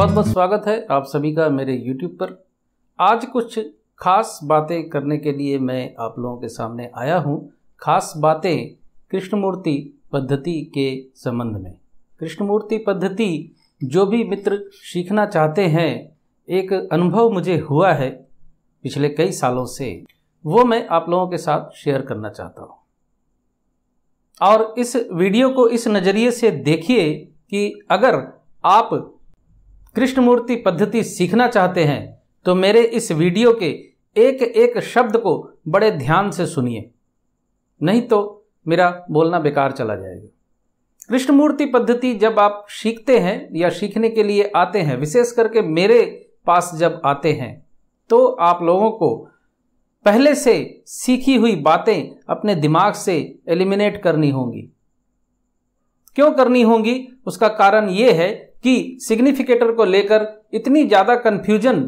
बहुत बहुत स्वागत है आप सभी का मेरे YouTube पर आज कुछ खास बातें करने के लिए मैं आप लोगों के सामने आया हूँ खास बातें कृष्णमूर्ति पद्धति के संबंध में कृष्णमूर्ति पद्धति जो भी मित्र सीखना चाहते हैं एक अनुभव मुझे हुआ है पिछले कई सालों से वो मैं आप लोगों के साथ शेयर करना चाहता हूँ और इस वीडियो को इस नज़रिए से देखिए कि अगर आप कृष्णमूर्ति पद्धति सीखना चाहते हैं तो मेरे इस वीडियो के एक एक शब्द को बड़े ध्यान से सुनिए नहीं तो मेरा बोलना बेकार चला जाएगा कृष्णमूर्ति पद्धति जब आप सीखते हैं या सीखने के लिए आते हैं विशेष करके मेरे पास जब आते हैं तो आप लोगों को पहले से सीखी हुई बातें अपने दिमाग से एलिमिनेट करनी होंगी क्यों करनी होंगी उसका कारण यह है कि सिग्निफिकेटर को लेकर इतनी ज़्यादा कन्फ्यूजन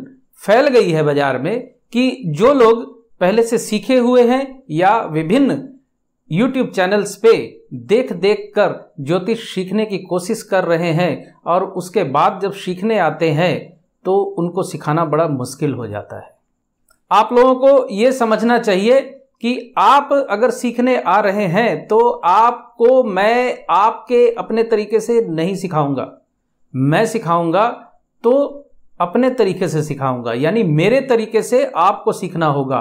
फैल गई है बाजार में कि जो लोग पहले से सीखे हुए हैं या विभिन्न यूट्यूब चैनल्स पे देख देख कर ज्योतिष सीखने की कोशिश कर रहे हैं और उसके बाद जब सीखने आते हैं तो उनको सिखाना बड़ा मुश्किल हो जाता है आप लोगों को ये समझना चाहिए कि आप अगर सीखने आ रहे हैं तो आपको मैं आपके अपने तरीके से नहीं सिखाऊंगा मैं सिखाऊंगा तो अपने तरीके से सिखाऊंगा यानी मेरे तरीके से आपको सीखना होगा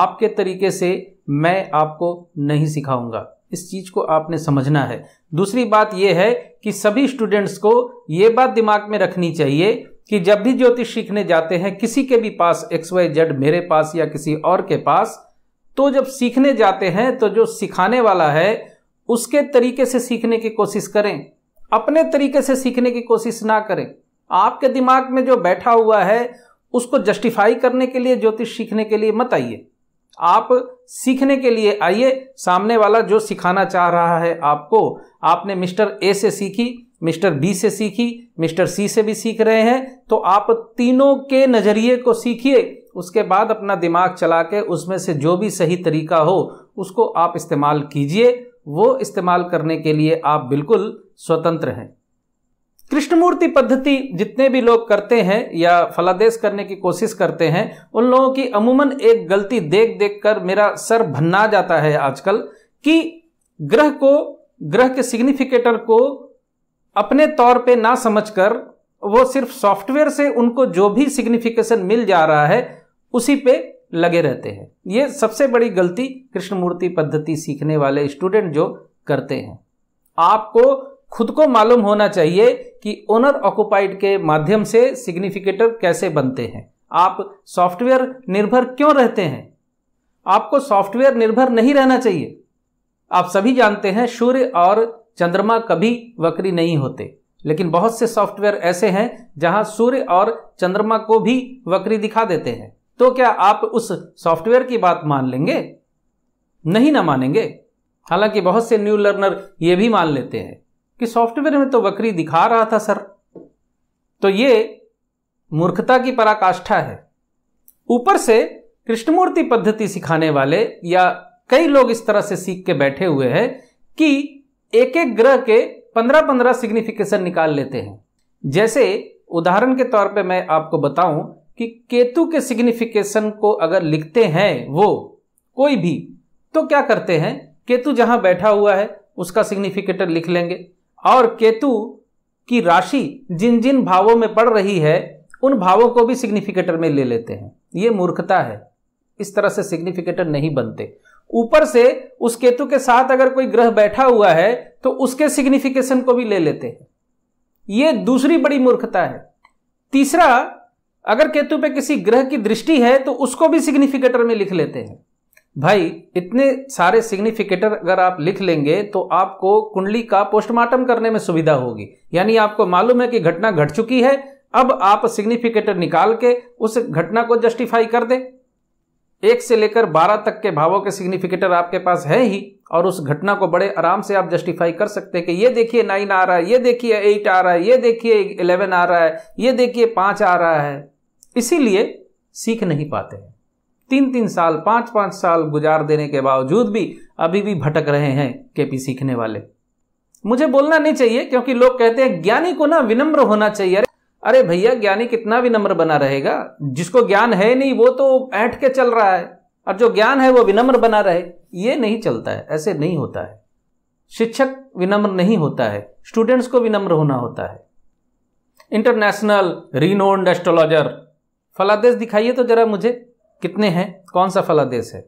आपके तरीके से मैं आपको नहीं सिखाऊंगा इस चीज को आपने समझना है दूसरी बात यह है कि सभी स्टूडेंट्स को ये बात दिमाग में रखनी चाहिए कि जब भी ज्योतिष सीखने जाते हैं किसी के भी पास एक्स वाई जेड मेरे पास या किसी और के पास तो जब सीखने जाते हैं तो जो सिखाने वाला है उसके तरीके से सीखने की कोशिश करें अपने तरीके से सीखने की कोशिश ना करें आपके दिमाग में जो बैठा हुआ है उसको जस्टिफाई करने के लिए ज्योतिष सीखने के लिए मत आइए आप सीखने के लिए आइए सामने वाला जो सिखाना चाह रहा है आपको आपने मिस्टर ए से सीखी मिस्टर बी से सीखी मिस्टर सी से भी सीख रहे हैं तो आप तीनों के नज़रिए को सीखिए उसके बाद अपना दिमाग चला के उसमें से जो भी सही तरीका हो उसको आप इस्तेमाल कीजिए वो इस्तेमाल करने के लिए आप बिल्कुल स्वतंत्र हैं कृष्णमूर्ति पद्धति जितने भी लोग करते हैं या फलादेश करने की कोशिश करते हैं उन लोगों की अमूमन एक गलती देख देख कर मेरा सर भन्ना जाता है आजकल कि ग्रह को ग्रह के सिग्निफिकेटर को अपने तौर पे ना समझकर वो सिर्फ सॉफ्टवेयर से उनको जो भी सिग्निफिकेशन मिल जा रहा है उसी पे लगे रहते हैं ये सबसे बड़ी गलती कृष्णमूर्ति पद्धति सीखने वाले स्टूडेंट जो करते हैं आपको खुद को मालूम होना चाहिए कि ओनर ऑक्युपाइड के माध्यम से सिग्निफिकेटर कैसे बनते हैं आप सॉफ्टवेयर निर्भर क्यों रहते हैं आपको सॉफ्टवेयर निर्भर नहीं रहना चाहिए आप सभी जानते हैं सूर्य और चंद्रमा कभी वक्री नहीं होते लेकिन बहुत से सॉफ्टवेयर ऐसे हैं जहां सूर्य और चंद्रमा को भी वक्री दिखा देते हैं तो क्या आप उस सॉफ्टवेयर की बात मान लेंगे नहीं ना मानेंगे हालांकि बहुत से न्यू लर्नर ये भी मान लेते हैं कि सॉफ्टवेयर में तो बकरी दिखा रहा था सर तो ये मूर्खता की पराकाष्ठा है ऊपर से कृष्णमूर्ति पद्धति सिखाने वाले या कई लोग इस तरह से सीख के बैठे हुए हैं कि एक एक ग्रह के पंद्रह पंद्रह सिग्निफिकेशन निकाल लेते हैं जैसे उदाहरण के तौर पे मैं आपको बताऊं कि केतु के सिग्निफिकेशन को अगर लिखते हैं वो कोई भी तो क्या करते हैं केतु जहां बैठा हुआ है उसका सिग्निफिकेटर लिख लेंगे और केतु की राशि जिन जिन भावों में पड़ रही है उन भावों को भी सिग्निफिकेटर में ले लेते हैं ये मूर्खता है इस तरह से सिग्निफिकेटर नहीं बनते ऊपर से उस केतु के साथ अगर कोई ग्रह बैठा हुआ है तो उसके सिग्निफिकेशन को भी ले लेते हैं यह दूसरी बड़ी मूर्खता है तीसरा अगर केतु पे किसी ग्रह की दृष्टि है तो उसको भी सिग्निफिकेटर में लिख लेते हैं भाई इतने सारे सिग्निफिकेटर अगर आप लिख लेंगे तो आपको कुंडली का पोस्टमार्टम करने में सुविधा होगी यानी आपको मालूम है कि घटना घट चुकी है अब आप सिग्निफिकेटर निकाल के उस घटना को जस्टिफाई कर दें एक से लेकर बारह तक के भावों के सिग्निफिकेटर आपके पास है ही और उस घटना को बड़े आराम से आप जस्टिफाई कर सकते हैं कि ये देखिए नाइन आ रहा है ये देखिए एट आ रहा है ये देखिए इलेवन आ रहा है ये देखिए पांच आ रहा है इसीलिए सीख नहीं पाते हैं तीन तीन साल पांच पांच साल गुजार देने के बावजूद भी अभी भी भटक रहे हैं केपी सीखने वाले मुझे बोलना नहीं चाहिए क्योंकि लोग कहते हैं ज्ञानी को ना विनम्र होना चाहिए अरे अरे भैया ज्ञानी कितना विनम्र बना रहेगा जिसको ज्ञान है नहीं वो तो ऐठ के चल रहा है और जो ज्ञान है वो विनम्र बना रहे ये नहीं चलता है ऐसे नहीं होता है शिक्षक विनम्र नहीं होता है स्टूडेंट्स को विनम्र होना होता है इंटरनेशनल रिनोन्ड एस्ट्रोलॉजर फलादेश दिखाइए तो जरा मुझे कितने हैं कौन सा फलादेश है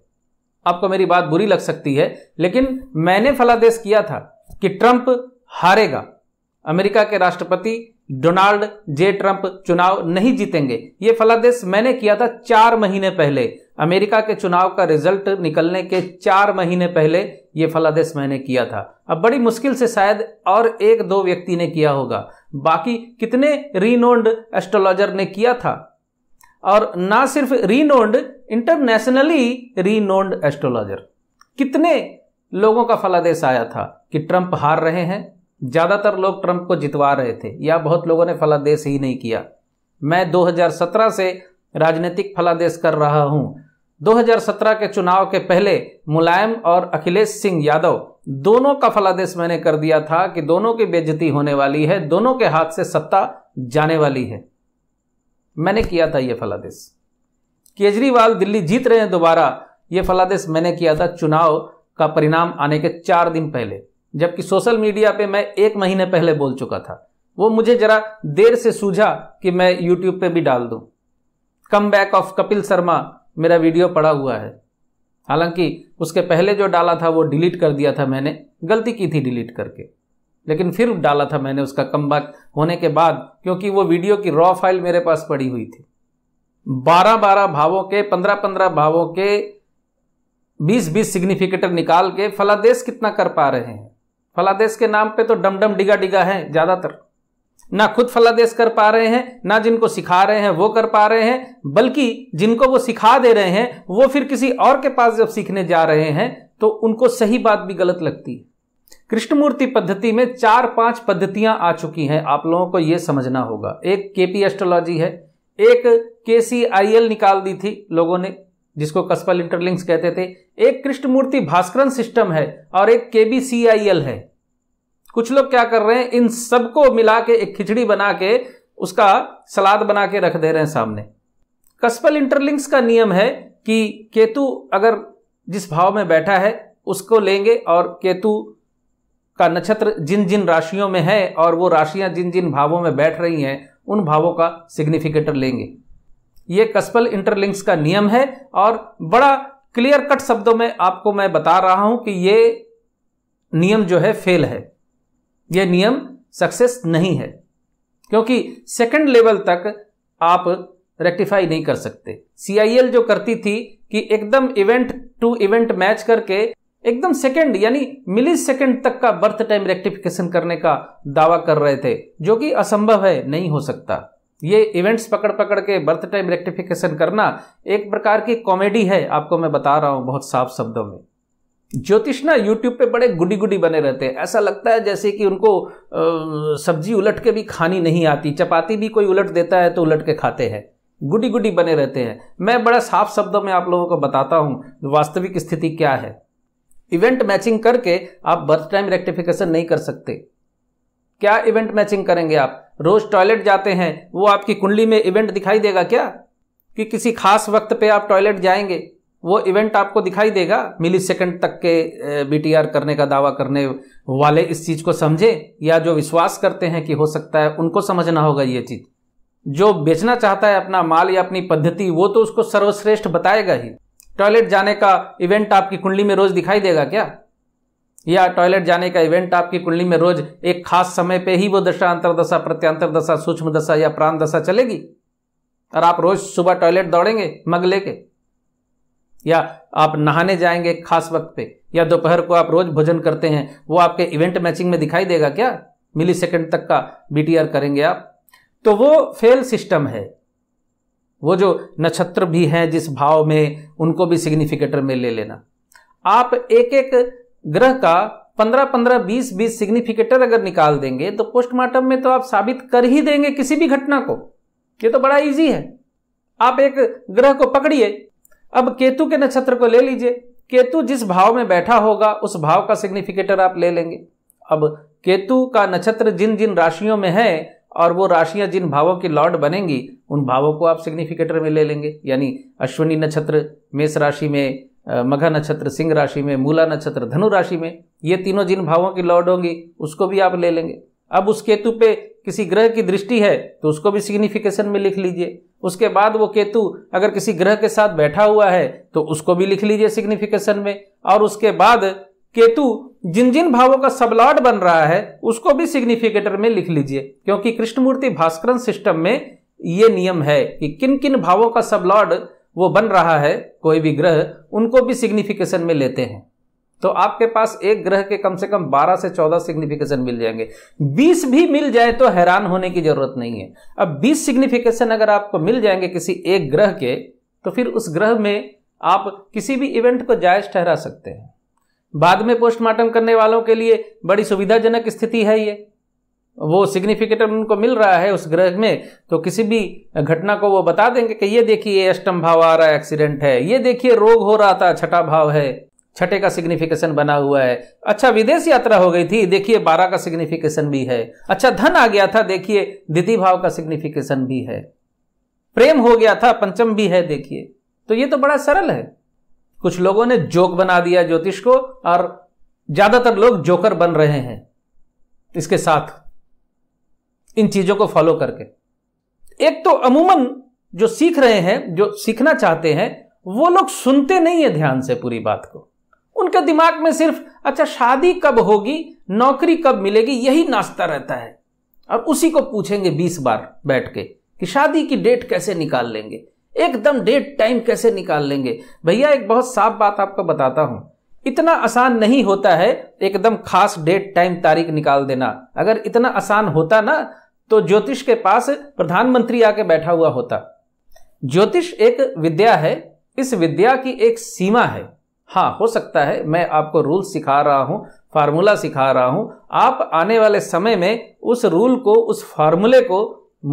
आपको मेरी बात बुरी लग सकती है लेकिन मैंने फलादेश किया था कि ट्रंप हारेगा अमेरिका के राष्ट्रपति डोनाल्ड जे ट्रंप चुनाव नहीं जीतेंगे ये फलादेश मैंने किया था चार महीने पहले अमेरिका के चुनाव का रिजल्ट निकलने के चार महीने पहले ये फलादेश मैंने किया था अब बड़ी मुश्किल से शायद और एक दो व्यक्ति ने किया होगा बाकी कितने रिनोन्ड एस्ट्रोलॉजर ने किया था और ना सिर्फ रीनोन्ड इंटरनेशनली रीनोन्ड एस्ट्रोलॉजर कितने लोगों का फलादेश आया था कि ट्रंप हार रहे हैं ज़्यादातर लोग ट्रंप को जितवा रहे थे या बहुत लोगों ने फलादेश ही नहीं किया मैं 2017 से राजनीतिक फलादेश कर रहा हूं 2017 के चुनाव के पहले मुलायम और अखिलेश सिंह यादव दोनों का फलादेश मैंने कर दिया था कि दोनों की बेजती होने वाली है दोनों के हाथ से सत्ता जाने वाली है मैंने किया था यह फलादेश केजरीवाल दिल्ली जीत रहे हैं दोबारा यह फलादेश मैंने किया था चुनाव का परिणाम आने के चार दिन पहले जबकि सोशल मीडिया पे मैं एक महीने पहले बोल चुका था वो मुझे जरा देर से सूझा कि मैं यूट्यूब पे भी डाल दूं come back of Kapil Sharma मेरा वीडियो पड़ा हुआ है हालांकि उसके पहले जो डाला था वो डिलीट कर दिया था मैंने गलती की थी डिलीट करके लेकिन फिर डाला था मैंने उसका कम होने के बाद क्योंकि वो वीडियो की रॉ फाइल मेरे पास पड़ी हुई थी बारह बारह भावों के पंद्रह पंद्रह भावों के बीस बीस सिग्निफिकेटर निकाल के फलादेश कितना कर पा रहे हैं फलादेश के नाम पे तो डमडम डिगा डिगा है ज्यादातर ना खुद फलादेश कर पा रहे हैं ना जिनको सिखा रहे हैं वो कर पा रहे हैं बल्कि जिनको वो सिखा दे रहे हैं वो फिर किसी और के पास जब सीखने जा रहे हैं तो उनको सही बात भी गलत लगती है कृष्णमूर्ति पद्धति में चार पांच पद्धतियां आ चुकी हैं आप लोगों को यह समझना होगा एक केपी एस्ट्रोलॉजी है एक केसीआईएल निकाल दी थी लोगों ने जिसको कस्पल इंटरलिंक्स कहते थे एक कृष्णमूर्ति भास्करन सिस्टम है और एक एल है कुछ लोग क्या कर रहे हैं इन सबको मिला के एक खिचड़ी बना के उसका सलाद बना के रख दे रहे हैं सामने कस्पल इंटरलिंक्स का नियम है कि केतु अगर जिस भाव में बैठा है उसको लेंगे और केतु का नक्षत्र जिन जिन राशियों में है और वो राशियां जिन जिन भावों में बैठ रही हैं उन भावों का सिग्निफिकेटर लेंगे ये कस्पल इंटरलिंक्स का नियम है और बड़ा क्लियर कट शब्दों में आपको मैं बता रहा हूं कि ये नियम जो है फेल है यह नियम सक्सेस नहीं है क्योंकि सेकंड लेवल तक आप रेक्टिफाई नहीं कर सकते सीआईएल जो करती थी कि एकदम इवेंट टू इवेंट मैच करके एकदम सेकंड यानी मिली सेकंड तक का बर्थ टाइम रेक्टिफिकेशन करने का दावा कर रहे थे जो कि असंभव है नहीं हो सकता ये इवेंट्स पकड़ पकड़ के बर्थ टाइम रेक्टिफिकेशन करना एक प्रकार की कॉमेडी है आपको मैं बता रहा हूं बहुत साफ शब्दों में ज्योतिष ना यूट्यूब पे बड़े गुडी गुडी बने रहते हैं ऐसा लगता है जैसे कि उनको सब्जी उलट के भी खानी नहीं आती चपाती भी कोई उलट देता है तो उलट के खाते हैं गुडी गुडी बने रहते हैं मैं बड़ा साफ शब्दों में आप लोगों को बताता हूँ वास्तविक स्थिति क्या है इवेंट मैचिंग करके आप बर्थ टाइम रेक्टिफिकेशन नहीं कर सकते क्या इवेंट मैचिंग करेंगे आप रोज टॉयलेट जाते हैं वो आपकी कुंडली में इवेंट दिखाई देगा क्या कि किसी खास वक्त पे आप टॉयलेट जाएंगे वो इवेंट आपको दिखाई देगा मिली सेकेंड तक के बीटीआर करने का दावा करने वाले इस चीज को समझे या जो विश्वास करते हैं कि हो सकता है उनको समझना होगा ये चीज जो बेचना चाहता है अपना माल या अपनी पद्धति वो तो उसको सर्वश्रेष्ठ बताएगा ही टॉयलेट जाने का इवेंट आपकी कुंडली में रोज दिखाई देगा क्या या टॉयलेट जाने का इवेंट आपकी कुंडली में रोज एक खास समय पे ही वो दशा अंतरदशा प्रत्यांतर दशा सूक्ष्म दशा या प्राण दशा चलेगी और आप रोज सुबह टॉयलेट दौड़ेंगे मग लेके या आप नहाने जाएंगे खास वक्त पे या दोपहर को आप रोज भोजन करते हैं वो आपके इवेंट मैचिंग में दिखाई देगा क्या मिली सेकेंड तक का बीटीआर करेंगे आप तो वो फेल सिस्टम है वो जो नक्षत्र भी हैं जिस भाव में उनको भी सिग्निफिकेटर में ले लेना आप एक एक ग्रह का पंद्रह पंद्रह बीस बीस सिग्निफिकेटर अगर निकाल देंगे तो पोस्टमार्टम में तो आप साबित कर ही देंगे किसी भी घटना को ये तो बड़ा इजी है आप एक ग्रह को पकड़िए अब केतु के नक्षत्र को ले लीजिए केतु जिस भाव में बैठा होगा उस भाव का सिग्निफिकेटर आप ले लेंगे अब केतु का नक्षत्र जिन जिन राशियों में है और वो राशियां जिन भावों के लॉर्ड बनेंगी उन भावों को आप सिग्निफिकेटर में ले लेंगे यानी अश्विनी नक्षत्र मेष राशि में मघा नक्षत्र सिंह राशि में मूला नक्षत्र धनु राशि में ये तीनों जिन भावों की लॉर्ड होंगी उसको भी आप ले लेंगे अब उस केतु पे किसी ग्रह की दृष्टि है तो उसको भी सिग्निफिकेशन में लिख लीजिए उसके बाद वो केतु अगर किसी ग्रह के साथ बैठा हुआ है तो उसको भी लिख लीजिए सिग्निफिकेशन में और उसके बाद केतु जिन जिन भावों का सबलॉर्ड बन रहा है उसको भी सिग्निफिकेटर में लिख लीजिए क्योंकि कृष्णमूर्ति भास्करण सिस्टम में ये नियम है कि किन किन भावों का सबलॉर्ड वो बन रहा है कोई भी ग्रह उनको भी सिग्निफिकेशन में लेते हैं तो आपके पास एक ग्रह के कम से कम 12 से 14 सिग्निफिकेशन मिल जाएंगे 20 भी मिल जाए तो हैरान होने की जरूरत नहीं है अब 20 सिग्निफिकेशन अगर आपको मिल जाएंगे किसी एक ग्रह के तो फिर उस ग्रह में आप किसी भी इवेंट को जायज ठहरा सकते हैं बाद में पोस्टमार्टम करने वालों के लिए बड़ी सुविधाजनक स्थिति है ये वो सिग्निफिकेट उनको मिल रहा है उस ग्रह में तो किसी भी घटना को वो बता देंगे कि ये देखिए अष्टम भाव आ रहा है एक्सीडेंट है ये देखिए रोग हो रहा था छठा भाव है छठे का सिग्निफिकेशन बना हुआ है अच्छा विदेश यात्रा हो गई थी देखिए बारह का सिग्निफिकेशन भी है अच्छा धन आ गया था देखिए द्वितीय भाव का सिग्निफिकेशन भी है प्रेम हो गया था पंचम भी है देखिए तो ये तो बड़ा सरल है कुछ लोगों ने जोक बना दिया ज्योतिष को और ज्यादातर लोग जोकर बन रहे हैं इसके साथ इन चीजों को फॉलो करके एक तो अमूमन जो सीख रहे हैं जो सीखना चाहते हैं वो लोग सुनते नहीं है ध्यान से पूरी बात को उनके दिमाग में सिर्फ अच्छा शादी कब होगी नौकरी कब मिलेगी यही नाश्ता रहता है और उसी को पूछेंगे बीस बार बैठ के कि शादी की डेट कैसे निकाल लेंगे एकदम डेट टाइम कैसे निकाल लेंगे भैया एक बहुत साफ बात आपको बताता हूं इतना आसान नहीं होता है एकदम खास डेट टाइम तारीख निकाल देना अगर इतना आसान होता ना तो ज्योतिष के पास प्रधानमंत्री आके बैठा हुआ होता ज्योतिष एक विद्या है इस विद्या की एक सीमा है हाँ हो सकता है मैं आपको रूल सिखा रहा हूं फार्मूला सिखा रहा हूं आप आने वाले समय में उस रूल को उस फार्मूले को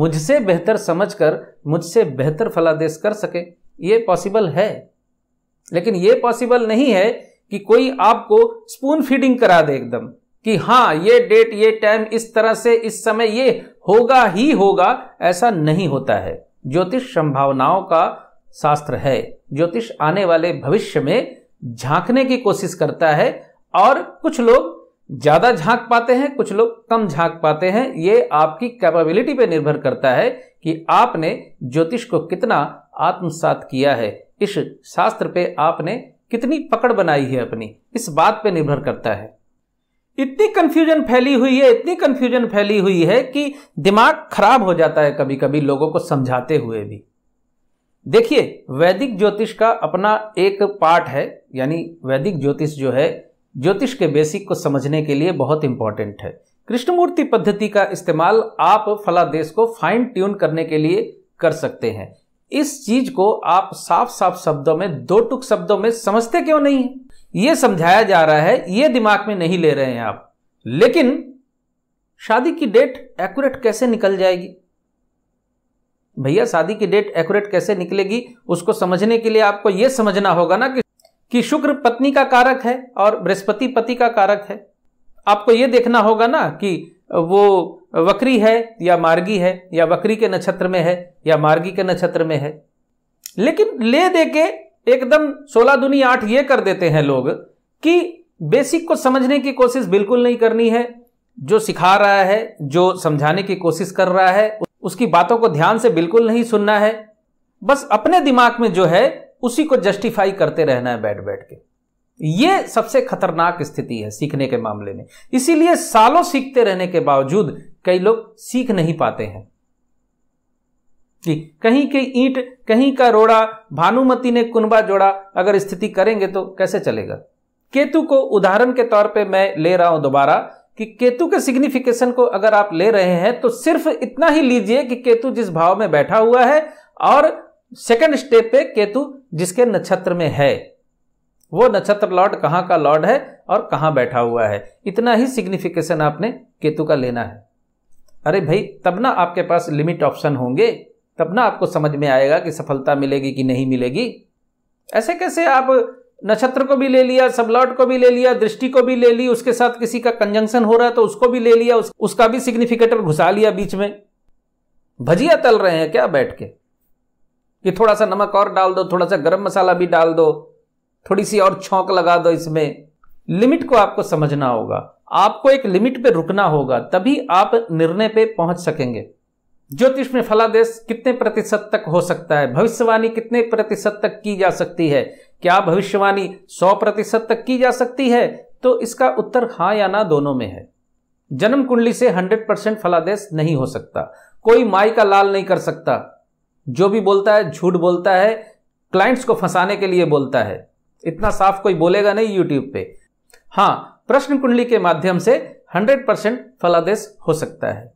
मुझसे बेहतर समझकर मुझसे बेहतर फलादेश कर सके ये पॉसिबल है लेकिन ये पॉसिबल नहीं है कि कोई आपको स्पून फीडिंग करा दे एकदम कि हाँ ये डेट ये टाइम इस तरह से इस समय ये होगा ही होगा ऐसा नहीं होता है ज्योतिष संभावनाओं का शास्त्र है ज्योतिष आने वाले भविष्य में झांकने की कोशिश करता है और कुछ लोग ज़्यादा झांक पाते हैं कुछ लोग कम झांक पाते हैं ये आपकी कैपेबिलिटी पे निर्भर करता है कि आपने ज्योतिष को कितना आत्मसात किया है इस शास्त्र पे आपने कितनी पकड़ बनाई है अपनी इस बात पे निर्भर करता है इतनी कंफ्यूजन फैली हुई है इतनी कंफ्यूजन फैली हुई है कि दिमाग खराब हो जाता है कभी कभी लोगों को समझाते हुए भी देखिए वैदिक ज्योतिष का अपना एक पार्ट है यानी वैदिक ज्योतिष जो है ज्योतिष के बेसिक को समझने के लिए बहुत इंपॉर्टेंट है कृष्णमूर्ति पद्धति का इस्तेमाल आप फलादेश को फाइन ट्यून करने के लिए कर सकते हैं इस चीज को आप साफ साफ शब्दों में दो टुक शब्दों में समझते क्यों नहीं है ये समझाया जा रहा है ये दिमाग में नहीं ले रहे हैं आप लेकिन शादी की डेट एक्यूरेट कैसे निकल जाएगी भैया शादी की डेट एक्यूरेट कैसे निकलेगी उसको समझने के लिए आपको यह समझना होगा ना कि कि शुक्र पत्नी का कारक है और बृहस्पति पति का कारक है आपको यह देखना होगा ना कि वो वक्री है या मार्गी है या वक्री के नक्षत्र में है या मार्गी के नक्षत्र में है लेकिन ले दे के एकदम सोलह दुनी आठ ये कर देते हैं लोग कि बेसिक को समझने की कोशिश बिल्कुल नहीं करनी है जो सिखा रहा है जो समझाने की कोशिश कर रहा है उसकी बातों को ध्यान से बिल्कुल नहीं सुनना है बस अपने दिमाग में जो है उसी को जस्टिफाई करते रहना है बैठ बैठ के ये सबसे खतरनाक स्थिति है सीखने के मामले में इसीलिए सालों सीखते रहने के बावजूद कई लोग सीख नहीं पाते हैं कि कहीं की ईंट कहीं का रोड़ा भानुमति ने कुनबा जोड़ा अगर स्थिति करेंगे तो कैसे चलेगा केतु को उदाहरण के तौर पे मैं ले रहा हूं दोबारा कि केतु के सिग्निफिकेशन को अगर आप ले रहे हैं तो सिर्फ इतना ही लीजिए कि केतु जिस भाव में बैठा हुआ है और सेकंड स्टेप पे केतु जिसके नक्षत्र में है वो नक्षत्र लॉर्ड कहां का लॉर्ड है और कहां बैठा हुआ है इतना ही सिग्निफिकेशन आपने केतु का लेना है अरे भाई तब ना आपके पास लिमिट ऑप्शन होंगे तब ना आपको समझ में आएगा कि सफलता मिलेगी कि नहीं मिलेगी ऐसे कैसे आप नक्षत्र को भी ले लिया सब लॉर्ड को भी ले लिया दृष्टि को भी ले ली उसके साथ किसी का कंजंक्शन हो रहा है तो उसको भी ले लिया उसका भी सिग्निफिकेटर घुसा लिया बीच में भजिया तल रहे हैं क्या बैठ के कि थोड़ा सा नमक और डाल दो थोड़ा सा गर्म मसाला भी डाल दो थोड़ी सी और छौंक लगा दो इसमें लिमिट को आपको समझना होगा आपको एक लिमिट पे रुकना होगा तभी आप निर्णय पे पहुंच सकेंगे ज्योतिष में फलादेश कितने प्रतिशत तक हो सकता है भविष्यवाणी कितने प्रतिशत तक की जा सकती है क्या भविष्यवाणी 100 प्रतिशत तक की जा सकती है तो इसका उत्तर हाँ या ना दोनों में है जन्म कुंडली से 100 परसेंट फलादेश नहीं हो सकता कोई माई का लाल नहीं कर सकता जो भी बोलता है झूठ बोलता है क्लाइंट्स को फंसाने के लिए बोलता है इतना साफ कोई बोलेगा नहीं यूट्यूब पे हाँ प्रश्न कुंडली के माध्यम से 100 परसेंट फलादेश हो सकता है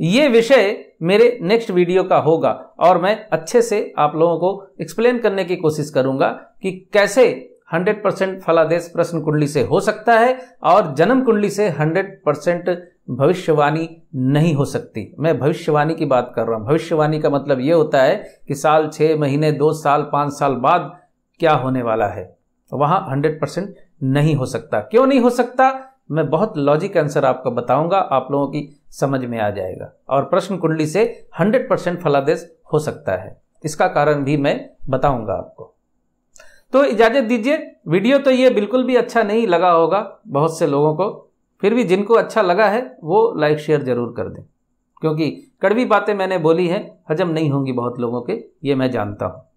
ये विषय मेरे नेक्स्ट वीडियो का होगा और मैं अच्छे से आप लोगों को एक्सप्लेन करने की कोशिश करूंगा कि कैसे 100 परसेंट फलादेश प्रश्न कुंडली से हो सकता है और जन्म कुंडली से 100 परसेंट भविष्यवाणी नहीं हो सकती मैं भविष्यवाणी की बात कर रहा हूँ भविष्यवाणी का मतलब ये होता है कि साल छः महीने दो साल पाँच साल बाद क्या होने वाला है वहाँ हंड्रेड परसेंट नहीं हो सकता क्यों नहीं हो सकता मैं बहुत लॉजिक आंसर आपको बताऊंगा आप लोगों की समझ में आ जाएगा और प्रश्न कुंडली से हंड्रेड परसेंट फलादेश हो सकता है इसका कारण भी मैं बताऊंगा आपको तो इजाज़त दीजिए वीडियो तो ये बिल्कुल भी अच्छा नहीं लगा होगा बहुत से लोगों को फिर भी जिनको अच्छा लगा है वो लाइक शेयर ज़रूर कर दें क्योंकि कड़वी बातें मैंने बोली हैं हजम नहीं होंगी बहुत लोगों के ये मैं जानता हूँ